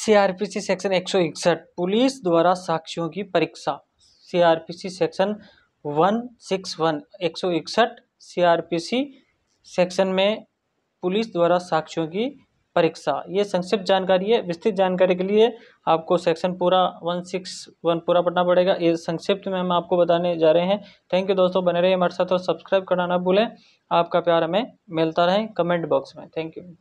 CrPC section एक सौ इकसठ पुलिस द्वारा साक्षियों की परीक्षा CrPC section one six one एक सौ इकसठ सीआरपीसी सेक्शन में पुलिस द्वारा साक्षियों की परीक्षा ये संक्षिप्त जानकारी है विस्तृत जानकारी के लिए आपको सेक्शन पूरा वन सिक्स वन पूरा पढ़ना पड़ेगा ये संक्षिप्त में हम आपको बताने जा रहे हैं थैंक यू दोस्तों बने रहिए हमारे साथ और सब्सक्राइब करना ना भूलें आपका प्यार हमें मिलता रहे कमेंट बॉक्स में थैंक यू